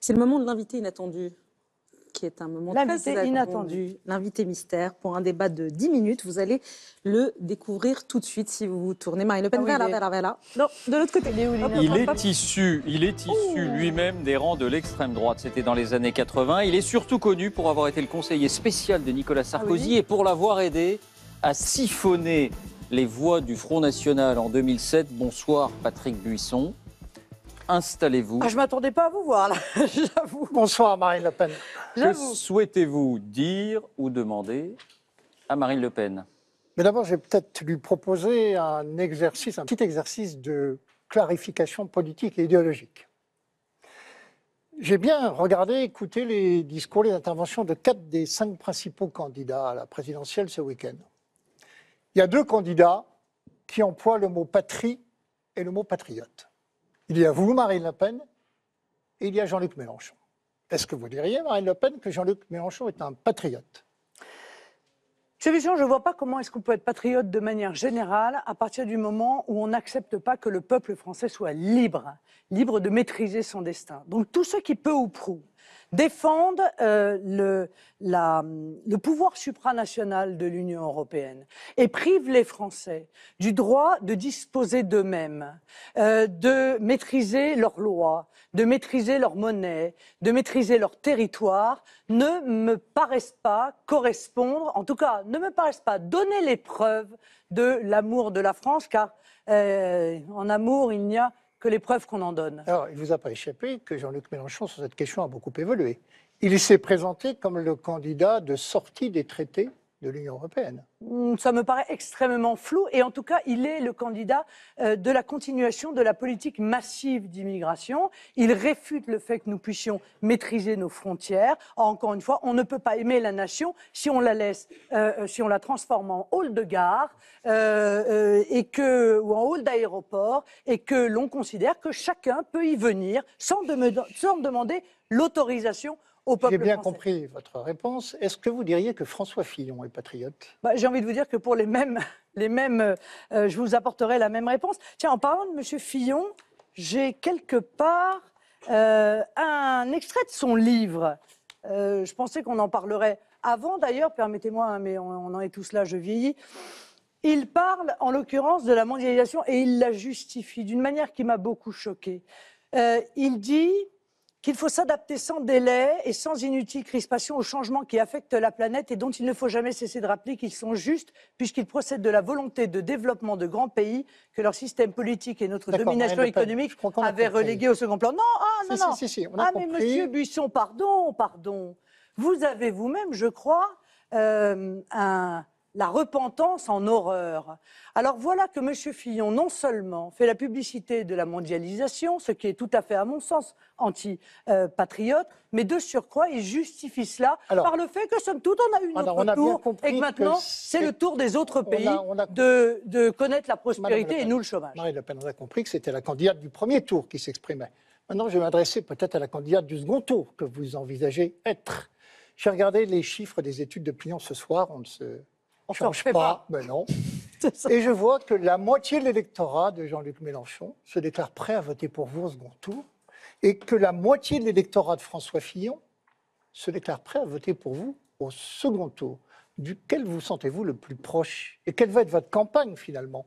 C'est le moment de l'invité inattendu, qui est un moment très inattendu. L'invité mystère pour un débat de 10 minutes. Vous allez le découvrir tout de suite si vous vous tournez. Le Pen, de l'autre côté. Il est, issu, il est issu oh. lui-même des rangs de l'extrême droite. C'était dans les années 80. Il est surtout connu pour avoir été le conseiller spécial de Nicolas ah Sarkozy et pour l'avoir aidé à siphonner les voix du Front National en 2007. Bonsoir Patrick Buisson installez-vous. Ah, je ne m'attendais pas à vous voir, là, j'avoue. Bonsoir, Marine Le Pen. Que souhaitez-vous dire ou demander à Marine Le Pen Mais d'abord, je vais peut-être lui proposer un exercice, un petit exercice de clarification politique et idéologique. J'ai bien regardé, écouté les discours, les interventions de quatre des cinq principaux candidats à la présidentielle ce week-end. Il y a deux candidats qui emploient le mot patrie et le mot patriote. Il y a vous, Marine Le Pen, et il y a Jean-Luc Mélenchon. Est-ce que vous diriez, Marine Le Pen, que Jean-Luc Mélenchon est un patriote Sébastien, je ne vois pas comment est-ce qu'on peut être patriote de manière générale à partir du moment où on n'accepte pas que le peuple français soit libre, libre de maîtriser son destin. Donc tout ce qui peut ou prou défendent euh, le, pouvoir supranational de l'Union européenne et privent les Français du droit de disposer d'eux-mêmes, euh, de maîtriser leurs lois, de maîtriser leur monnaie, de maîtriser leur territoire, ne me paraissent pas correspondre, en tout cas, ne me paraissent pas donner les preuves de l'amour de la France, car euh, en amour, il n'y a les preuves qu'on en donne. Alors, il ne vous a pas échappé que Jean-Luc Mélenchon, sur cette question, a beaucoup évolué. Il s'est présenté comme le candidat de sortie des traités de l'Union européenne. Hmm, ça me paraît extrêmement flou et en tout cas, il est le candidat euh, de la continuation de la politique massive d'immigration. Il réfute le fait que nous puissions maîtriser nos frontières. Ah, encore une fois, on ne peut pas aimer la nation si on la laisse, euh, euh, si on la transforme en hall de gare et que, ou en hall d'aéroport et que l'on considère que chacun peut y venir sans demander l'autorisation j'ai bien compris votre réponse. Est-ce que vous diriez que François Fillon est patriote bah, J'ai envie de vous dire que pour les mêmes, les mêmes euh, je vous apporterai la même réponse. Tiens, en parlant de M. Fillon, j'ai quelque part euh, un extrait de son livre. Euh, je pensais qu'on en parlerait avant d'ailleurs, permettez-moi, hein, mais on, on, en est tous là, je vieillis. Il parle en l'occurrence de la mondialisation et il la justifie d'une manière qui m'a beaucoup choquée. il dit qu'il faut s'adapter sans délai et sans inutile crispation aux changements qui affectent la planète et dont il ne faut jamais cesser de rappeler qu'ils sont justes, puisqu'ils procèdent de la volonté de développement de grands pays que leur système politique et notre domination économique avaient relégué au second plan. Non, ah, non, non. ah, mais monsieur Buisson, pardon, pardon. Vous avez vous-même, je crois, euh, un la repentance en horreur. Alors voilà que M. Fillon, non seulement fait la publicité de la mondialisation, ce qui est tout à fait, à mon sens, anti-patriote, mais de surcroît, il justifie cela par le fait que, somme toute, on a eu notre tour et que maintenant, c'est le tour des autres pays De, connaître la prospérité et nous le chômage. Marie Le Pen, on a compris que c'était la candidate du premier tour qui s'exprimait. Maintenant, je vais m'adresser peut-être à la candidate du second tour que vous envisagez être. J'ai regardé les chiffres des études de d'opinion ce soir, on se on je pas. mais ben non. Et je vois que la moitié de l'électorat de Jean-Luc Mélenchon se déclare prêt à voter pour vous au second tour et que la moitié de l'électorat de François Fillon se déclare prêt à voter pour vous au second tour. Duquel vous sentez-vous le plus proche Et quelle va être votre campagne finalement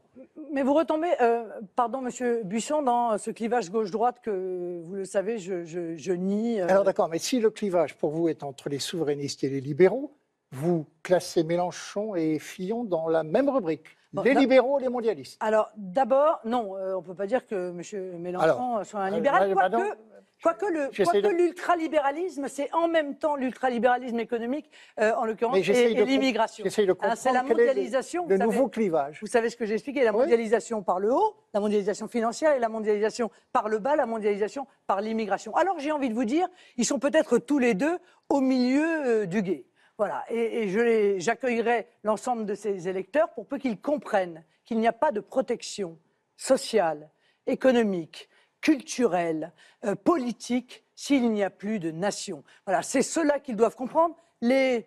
Mais vous retombez, euh, pardon Monsieur Buisson, dans ce clivage gauche-droite que vous le savez, je, nie. Euh. Alors d'accord, mais si le clivage pour vous est entre les souverainistes et les libéraux, vous classez Mélenchon et Fillon dans la même rubrique. les libéraux, les mondialistes. Alors, d'abord, non, euh, on ne peut pas dire que M. Mélenchon soit un euh, libéral, quoique... l'ultralibéralisme, c'est en même temps l'ultralibéralisme économique, euh, en l'occurrence, et, l'immigration. Hein, c'est la mondialisation. Le, nouveau clivage. Vous savez ce que j'ai expliqué la mondialisation par le haut, la mondialisation financière et la mondialisation par le bas, la mondialisation par l'immigration. Alors j'ai envie de vous dire, ils sont peut-être tous les deux au milieu du guet. Voilà, et, j'accueillerai l'ensemble de ces électeurs pour peu qu'ils comprennent qu'il n'y a pas de protection sociale, économique, culturelle, euh, politique s'il n'y a plus de nation. Voilà, c'est cela qu'ils doivent comprendre. Les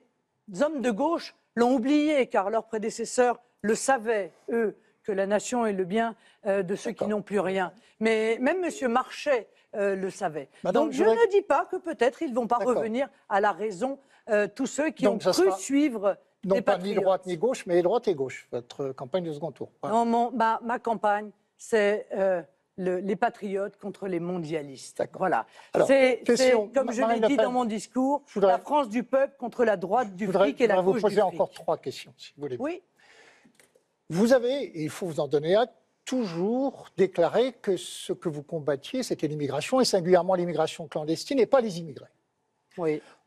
hommes de gauche l'ont oublié car leurs prédécesseurs le savaient, eux, que la nation est le bien euh, de ceux qui n'ont plus rien. Mais même M. Marchais euh, le savait. Donc je, ne dis pas que peut-être ils ne vont pas revenir à la raison euh, tous ceux qui ont cru suivre non pas ni droite ni gauche, mais droite et gauche, votre campagne de second tour. Non, bah, ma campagne, c'est euh, les patriotes contre les mondialistes. Voilà. C'est, comme je l'ai dit dans mon discours, la France du peuple contre la droite du fric et la gauche du Je voudrais vous poser encore trois questions, si vous voulez. Oui. Vous avez, il faut vous en donner à, toujours déclaré que ce que vous combattiez, c'était l'immigration, et singulièrement l'immigration clandestine, et pas les immigrés.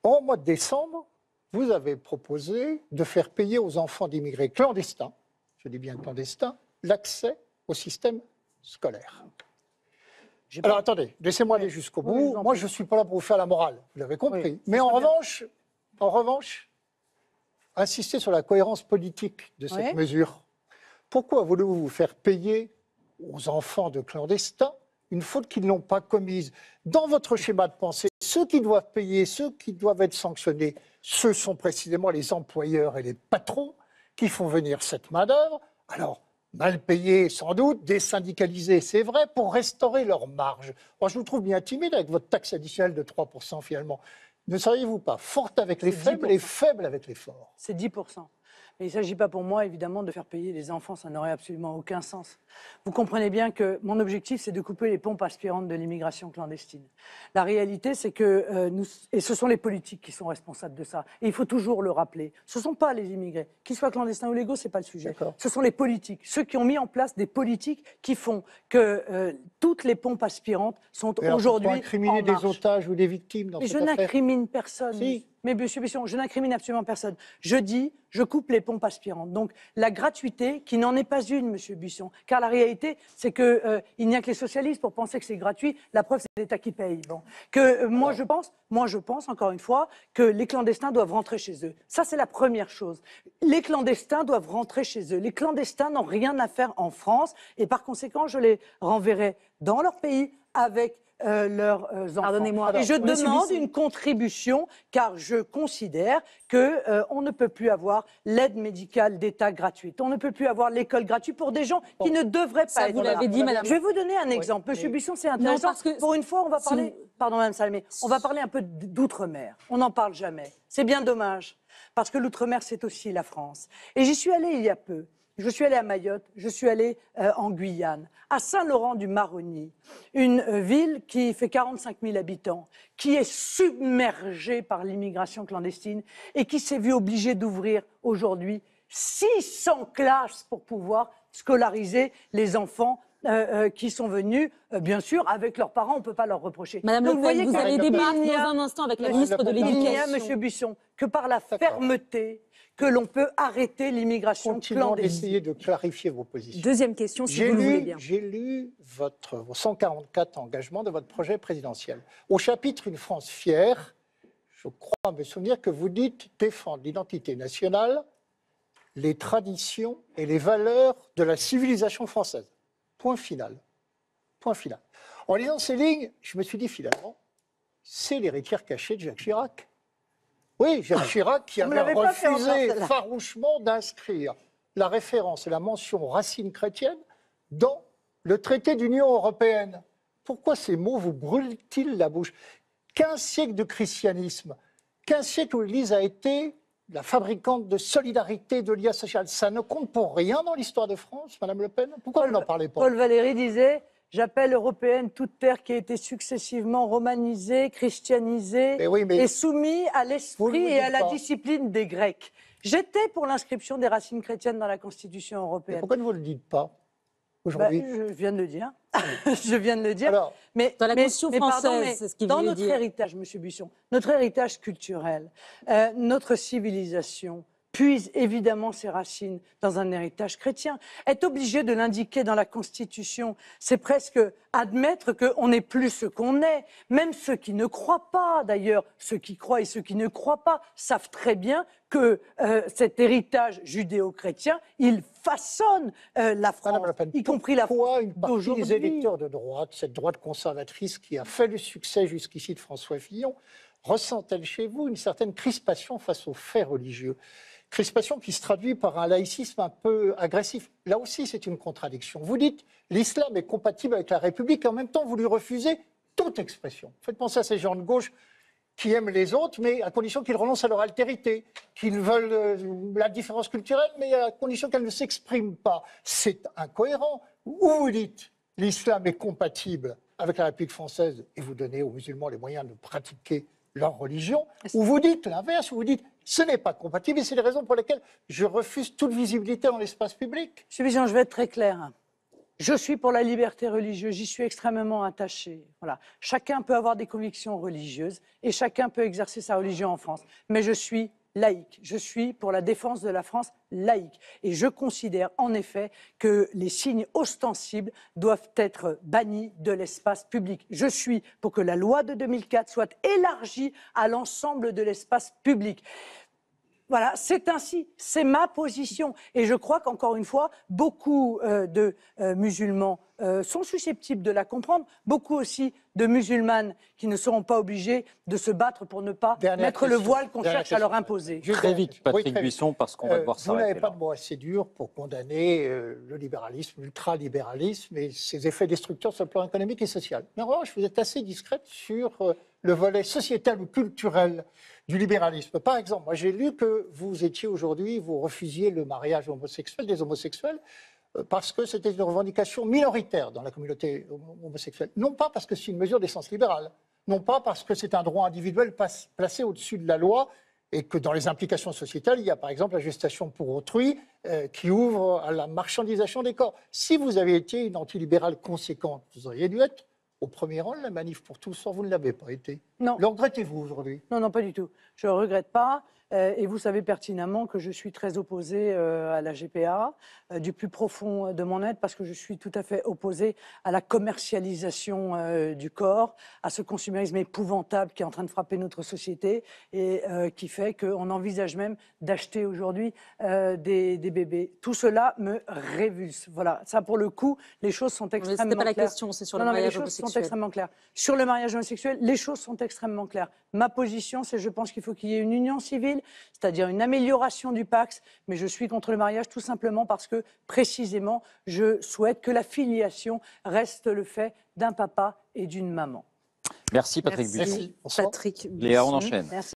En mois de décembre, vous avez proposé de faire payer aux enfants d'immigrés clandestins, je dis bien clandestins, l'accès au système scolaire. Alors attendez, laissez-moi aller jusqu'au bout. Moi, je ne suis pas là pour vous faire la morale, vous l'avez compris. Mais en revanche, en revanche, insister sur la cohérence politique de cette mesure. Pourquoi voulez-vous vous faire payer aux enfants de clandestins une faute qu'ils n'ont pas commise. Dans votre schéma de pensée, ceux qui doivent payer, ceux qui doivent être sanctionnés, ce sont précisément les employeurs et les patrons qui font venir cette main-d'œuvre. Alors, mal payés sans doute, désyndicalisés, c'est vrai, pour restaurer leur marge. Moi, je vous trouve bien timide avec votre taxe additionnelle de 3% finalement. Ne seriez-vous pas forte avec les faibles et faible avec les forts C'est 10%. Mais il ne s'agit pas pour moi, évidemment, de faire payer les enfants. Ça n'aurait absolument aucun sens. Vous comprenez bien que mon objectif, c'est de couper les pompes aspirantes de l'immigration clandestine. La réalité, c'est que euh, nous, et ce sont les politiques qui sont responsables de ça. Et il faut toujours le rappeler. Ce ne sont pas les immigrés, qu'ils soient clandestins ou légaux, c'est pas le sujet. Ce sont les politiques, ceux qui ont mis en place des politiques qui font que euh, toutes les pompes aspirantes sont aujourd'hui. en des otages ou des victimes dans Mais je n'incrimine personne. Si mais monsieur Bisson, je n'incrimine absolument personne. Je dis, je coupe les pompes aspirantes. Donc la gratuité, qui n'en est pas une, monsieur busson car la réalité, c'est qu'il euh, n'y a que les socialistes pour penser que c'est gratuit. La preuve, c'est l'État qui paye. Bon. Que euh, moi, je pense, moi, je pense, encore une fois, que les clandestins doivent rentrer chez eux. Ça, c'est la première chose. Les clandestins doivent rentrer chez eux. Les clandestins n'ont rien à faire en France, et par conséquent, je les renverrai dans leur pays avec euh, leurs euh, enfants. moi Et je demande une contribution car je considère que euh, on ne peut plus avoir l'aide médicale d'État gratuite. On ne peut plus avoir l'école gratuite pour des gens qui ne devraient pas Ça, vous l'avez dit, madame. Je vais vous donner un exemple. Monsieur c'est intéressant. parce que... Pour une fois, on va parler... Pardon, madame Salmé. On va parler un peu d'outre-mer. On n'en parle jamais. C'est bien dommage parce que l'outre-mer, c'est aussi la France. Et j'y suis allée il y a peu. Je suis allée à Mayotte, je suis allée euh, en Guyane, à Saint-Laurent-du-Maroni, une euh, ville qui fait 45 000 habitants, qui est submergée par l'immigration clandestine et qui s'est vue obligée d'ouvrir aujourd'hui 600 classes pour pouvoir scolariser les enfants euh, qui sont venus, bien sûr, avec leurs parents, on ne peut pas leur reprocher. Madame Le vous, vous allez débattre dans un instant avec la ministre de l'Éducation. Monsieur Buisson, que par la fermeté, que l'on peut arrêter l'immigration clandestine. d'essayer de clarifier vos positions. Deuxième question, si vous le voulez bien. J'ai lu votre, vos 144 engagements de votre projet présidentiel. Au chapitre Une France fière, je crois me souvenir que vous dites défendre l'identité nationale, les traditions et les valeurs de la civilisation française. Point final. Point final. En lisant ces lignes, je me suis dit finalement, c'est l'héritière cachée de Jacques Chirac. Oui, Jacques ah, Chirac qui avait refusé farouchement d'inscrire la référence et la mention racine chrétienne dans le traité d'Union européenne. Pourquoi ces mots vous brûlent-ils la bouche Quinze siècles de christianisme, quinze siècles où l'Église a été la fabricante de solidarité, de liens sociaux, ça ne compte pour rien dans l'histoire de France, Madame Le Pen Pourquoi vous n'en parlez pas Paul Valéry disait J'appelle européenne toute terre qui a été successivement romanisée, christianisée et soumise à l'esprit et à la discipline des Grecs. J'étais pour l'inscription des racines chrétiennes dans la Constitution européenne. pourquoi ne vous le dites pas aujourd'hui ben, Je viens de le dire. Ah. je viens de le dire. mais, dans la Constitution française, c'est ce qu'il Dans notre héritage, Monsieur Buisson, notre héritage culturel, euh, notre civilisation, puise évidemment ses racines dans un héritage chrétien. Être obligé de l'indiquer dans la Constitution, c'est presque admettre qu'on n'est plus ce qu'on est. Même ceux qui ne croient pas, d'ailleurs, ceux qui croient et ceux qui ne croient pas, savent très bien que euh, cet héritage judéo-chrétien, il façonne euh, ah la France, y compris la France une partie des électeurs de droite, cette droite conservatrice qui a fait le succès jusqu'ici de François Fillon, ressent-elle chez vous une certaine crispation face aux faits religieux Crispation qui se traduit par un laïcisme un peu agressif. Là aussi, c'est une contradiction. Vous dites l'islam est compatible avec la République et en même temps, vous lui refusez toute expression. Faites penser à ces gens de gauche qui aiment les autres, mais à condition qu'ils renoncent à leur altérité, qu'ils veulent euh, la différence culturelle, mais à condition qu'elle ne s'exprime pas. C'est incohérent. Ou vous dites l'islam est compatible avec la République française et vous donnez aux musulmans les moyens de pratiquer leur religion, ou vous dites l'inverse, vous dites ce n'est pas compatible et c'est les raisons pour lesquelles je refuse toute visibilité dans l'espace public. Président, je vais être très clair. Je suis pour la liberté religieuse, j'y suis extrêmement attaché. Voilà. Chacun peut avoir des convictions religieuses et chacun peut exercer sa religion en France. Mais je suis laïque. Je suis pour la défense de la France laïque. Et je considère en effet que les signes ostensibles doivent être bannis de l'espace public. Je suis pour que la loi de 2004 soit élargie à l'ensemble de l'espace public. Voilà, c'est ainsi, c'est ma position. Et je crois qu'encore une fois, beaucoup euh, de euh, musulmans euh, sont susceptibles de la comprendre, beaucoup aussi de musulmanes qui ne seront pas obligés de se battre pour ne pas mettre le voile qu'on cherche à leur imposer. Très vite, Patrick Buisson, parce qu'on va devoir s'arrêter. Vous n'avez pas de mots assez dur pour condamner le libéralisme, l'ultralibéralisme et ses effets destructeurs sur le plan économique et social. Mais en revanche, vous êtes assez discrète sur le volet sociétal ou culturel du libéralisme. Par exemple, moi j'ai lu que vous étiez aujourd'hui, vous refusiez le mariage homosexuel des homosexuels euh, parce que c'était une revendication minoritaire dans la communauté homosexuelle. Non pas parce que c'est une mesure d'essence libérale, non pas parce que c'est un droit individuel placé au-dessus de la loi et que dans les implications sociétales, il y a par exemple la gestation pour autrui euh, qui ouvre à la marchandisation des corps. Si vous aviez été une antilibérale conséquente, vous auriez dû être au premier rang de la manif pour tous, vous ne l'avez pas été. Non. Le regrettez-vous aujourd'hui Non, non, pas du tout. Je ne regrette pas. Euh, et vous savez pertinemment que je suis très opposée euh, à la GPA, euh, du plus profond de mon être, parce que je suis tout à fait opposée à la commercialisation du corps, à ce consumérisme épouvantable qui est en train de frapper notre société et qui fait qu'on envisage même d'acheter aujourd'hui des, bébés. Tout cela me révulse. Voilà, ça pour le coup, les choses sont extrêmement claires. pas la question, c'est sur le non, mariage mais les Choses sont extrêmement claires. Sur le mariage homosexuel, les choses sont extrêmement claires. Ma position, c'est je pense qu'il faut qu'il y ait une union civile c'est-à-dire une amélioration du Pax, mais je suis contre le mariage tout simplement parce que, précisément, je souhaite que la filiation reste le fait d'un papa et d'une maman. Merci Patrick Merci. Patrick Léa, on enchaîne. Merci.